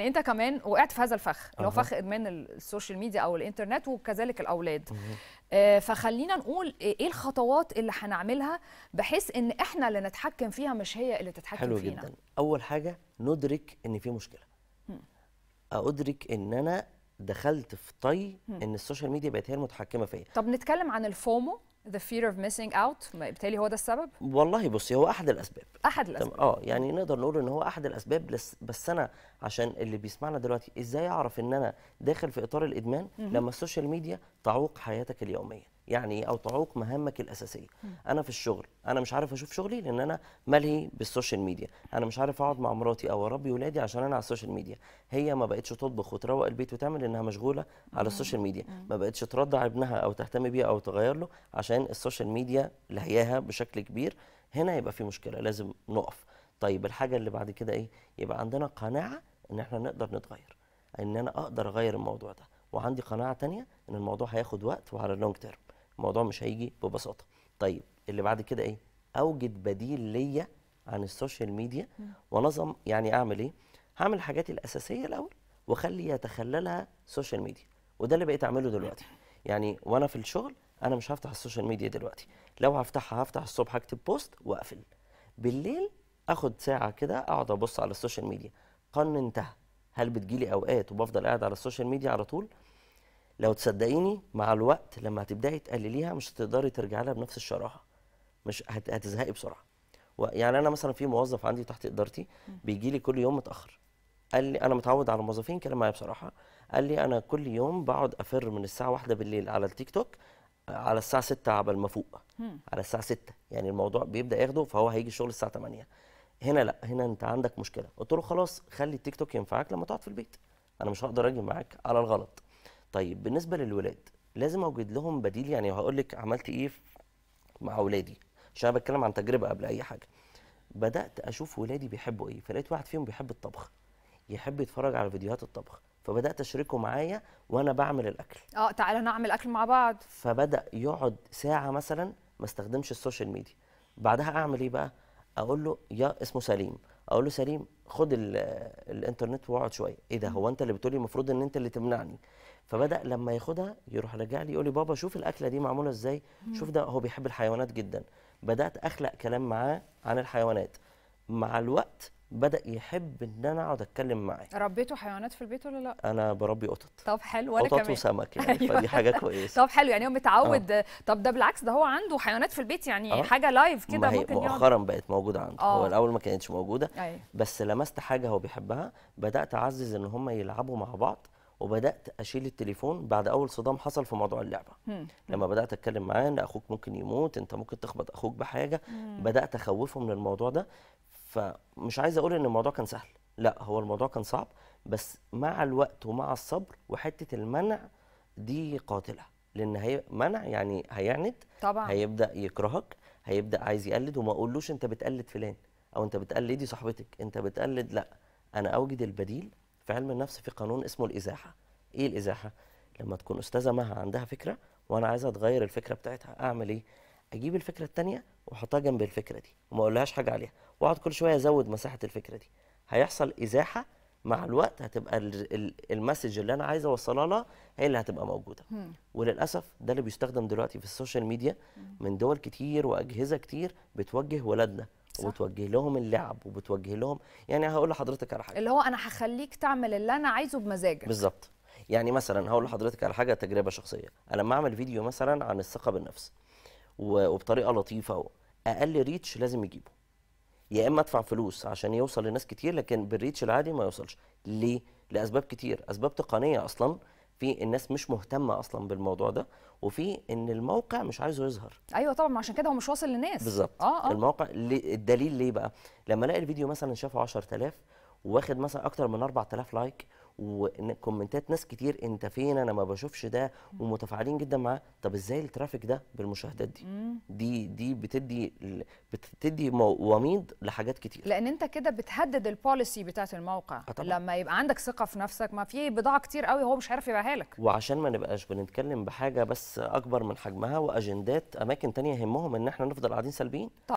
يعني انت كمان وقعت في هذا الفخ اللي هو فخ ادمان السوشيال ميديا او الانترنت وكذلك الاولاد آه فخلينا نقول إيه،, ايه الخطوات اللي هنعملها بحيث ان احنا اللي نتحكم فيها مش هي اللي تتحكم حلو فينا حلو جدا اول حاجه ندرك ان في مشكله مم. ادرك ان انا دخلت في طي ان السوشيال ميديا بقت هي المتحكمه فيا طب نتكلم عن الفومو the fear of missing out بالتالي هو ده السبب والله بصي هو احد الاسباب احد الاسباب اه يعني نقدر نقول ان هو احد الاسباب لس بس انا عشان اللي بيسمعنا دلوقتي ازاي اعرف ان انا داخل في اطار الادمان لما السوشيال ميديا تعوق حياتك اليوميه يعني إيه، او تعوق مهامك الاساسيه انا في الشغل انا مش عارف اشوف شغلي لان انا ملهي بالسوشيال ميديا انا مش عارف اقعد مع مراتي او اربي ولادي عشان انا على السوشيال ميديا هي ما بقتش تطبخ وتروق البيت وتعمل لانها مشغوله على السوشيال ميديا ما بقتش ترضع ابنها او تهتم بيه او تغير له عشان السوشيال ميديا لهياها بشكل كبير هنا يبقى في مشكله لازم نقف طيب الحاجه اللي بعد كده ايه يبقى عندنا قناعه ان احنا نقدر نتغير ان انا اقدر اغير الموضوع ده وعندي قناعه تانية ان الموضوع هياخد وقت وعلى اللونج تيرم الموضوع مش هيجي ببساطه طيب اللي بعد كده ايه اوجد بديل ليا عن السوشيال ميديا ونظم يعني اعمل ايه هعمل الحاجات الاساسيه الاول واخلي يتخللها سوشيال ميديا وده اللي بقيت اعمله دلوقتي يعني وانا في الشغل انا مش هفتح السوشيال ميديا دلوقتي لو هفتحها هفتح الصبح اكتب بوست واقفل بالليل اخد ساعه كده اقعد ابص على السوشيال ميديا قن انتهى هل بتجيلي اوقات وبفضل قاعد على السوشيال ميديا على طول لو تصدقيني مع الوقت لما هتبداي تقلليها مش هتقدري ترجعي لها بنفس الشراهه مش هت... هتزهقي بسرعه يعني انا مثلا في موظف عندي تحت ادارتي بيجي لي كل يوم متاخر قال لي انا متعود على الموظفين كلام معايا بصراحه قال لي انا كل يوم بقعد افر من الساعه واحدة بالليل على التيك توك على الساعه 6 على ما فوق على الساعه 6 يعني الموضوع بيبدا ياخده فهو هيجي الشغل الساعه 8 هنا لا هنا انت عندك مشكله قلت له خلاص خلي التيك توك ينفعك لما تقعد في البيت انا مش هقدر اجي معاك على الغلط طيب بالنسبه للولاد لازم اوجد لهم بديل يعني هقول لك عملت ايه مع اولادي عشان انا بتكلم عن تجربه قبل اي حاجه بدات اشوف ولادي بيحبوا ايه فلقيت واحد فيهم بيحب الطبخ يحب يتفرج على فيديوهات الطبخ فبدات اشركه معايا وانا بعمل الاكل اه تعالى نعمل اكل مع بعض فبدا يقعد ساعه مثلا ما استخدمش السوشيال ميديا بعدها اعمل ايه بقى اقول له يا اسمه سليم اقول له سليم خد الانترنت واقعد شويه ايه ده هو انت اللي بتقولي المفروض ان انت اللي تمنعني فبدا لما ياخدها يروح راجع لي يقول لي بابا شوف الاكله دي معموله ازاي شوف ده هو بيحب الحيوانات جدا بدات اخلق كلام معاه عن الحيوانات مع الوقت بدا يحب ان انا اقعد اتكلم معاه ربيتوا حيوانات في البيت ولا لا انا بربي قطط طب حلو وانا كمان قطط وسمك يعني أيوة. فدي حاجه كويسه طب حلو يعني هو متعود آه. طب ده بالعكس ده هو عنده حيوانات في البيت يعني آه. حاجه لايف كده ممكن مؤخرا يعني. بقت موجوده عنده آه. هو الاول ما كانتش موجوده أيوة. بس لمست حاجه هو بيحبها بدات اعزز ان هم يلعبوا مع بعض وبدات اشيل التليفون بعد اول صدام حصل في موضوع اللعبه مم. لما بدات اتكلم معاه ان اخوك ممكن يموت انت ممكن تخبط اخوك بحاجه مم. بدات اخوفه من الموضوع ده فمش عايز اقول ان الموضوع كان سهل لا هو الموضوع كان صعب بس مع الوقت ومع الصبر وحته المنع دي قاتله لان هي منع يعني هيعند طبعا هيبدا يكرهك هيبدا عايز يقلد وما اقولوش انت بتقلد فلان او انت بتقلدي صاحبتك انت بتقلد لا انا اوجد البديل في علم النفس في قانون اسمه الازاحه ايه الازاحه لما تكون استاذه مها عندها فكره وانا عايزه اتغير الفكره بتاعتها اعمل ايه اجيب الفكره الثانيه واحطها جنب الفكره دي وما اقولهاش حاجه عليها واقعد كل شويه ازود مساحه الفكره دي هيحصل ازاحه مع الوقت هتبقى المسج اللي انا عايز اوصلها لها هي اللي هتبقى موجوده مم. وللاسف ده اللي بيستخدم دلوقتي في السوشيال ميديا مم. من دول كتير واجهزه كتير بتوجه ولادنا وبتوجه لهم اللعب وبتوجه لهم يعني هقول لحضرتك على حاجه اللي هو انا هخليك تعمل اللي انا عايزه بمزاجك بالظبط يعني مثلا هقول لحضرتك على حاجه تجربه شخصيه انا لما اعمل فيديو مثلا عن الثقه بالنفس وبطريقه لطيفه اقل ريتش لازم يجيبه يا اما ادفع فلوس عشان يوصل لناس كتير لكن بالريتش العادي ما يوصلش ليه لاسباب كتير اسباب تقنيه اصلا في الناس مش مهتمه اصلا بالموضوع ده وفي ان الموقع مش عايزه يظهر ايوه طبعا عشان كده هو مش واصل للناس بالظبط آه آه. الموقع الدليل ليه بقى لما الاقي الفيديو مثلا شافه 10000 واخد مثلا اكتر من 4000 لايك وكومنتات ناس كتير انت فين انا ما بشوفش ده ومتفاعلين جدا معاه طب ازاي الترافيك ده بالمشاهدات دي دي دي بتدي بتدي وميض لحاجات كتير لان انت كده بتهدد البوليسي بتاعه الموقع آه، طبعًا. لما يبقى عندك ثقه في نفسك ما في بضاعه كتير قوي هو مش عارف يبيعها لك وعشان ما نبقاش بنتكلم بحاجه بس اكبر من حجمها واجندات اماكن تانية يهمهم ان احنا نفضل قاعدين سلبيين طبعا.